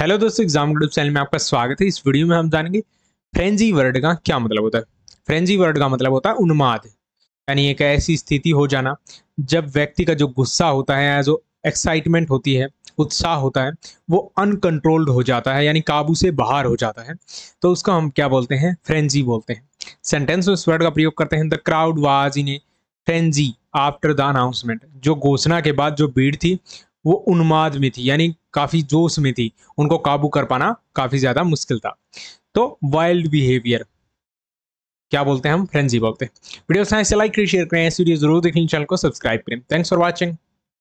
hello दोस्तों exam group channel में आपका स्वागत है इस वीडियो में हम जानेंगे फ्रेंजी वर्ड का क्या मतलब होता है फ्रेंजी वर्ड का मतलब होता है उन्माद यानी एक ऐसी स्थिति हो जाना जब व्यक्ति का जो गुस्सा होता है या जो एक्साइटमेंट होती है उत्साह होता है वो अनकंट्रोल्ड हो जाता है यानी काबू से बाहर हो जाता है तो उसका हम क्या बोलते हैं फ्रेंजी बोलते हैं सेंटेंस में इस वर्ड का प्रयोग करते हैं the crowd was in a frenzy after the announcement जो घोषणा के बाद जो भीड़ थी वो उन्माद में थी यानी काफ़ी जोश में थी उनको काबू कर पाना काफ़ी ज़्यादा मुश्किल था तो वाइल्ड बिहेवियर क्या बोलते हैं हम ही बोलते हैं वीडियो से लाइक शेयर करें ऐसी वीडियो जरूर देखें चैनल को सब्सक्राइब करें थैंक्स फॉर वॉचिंग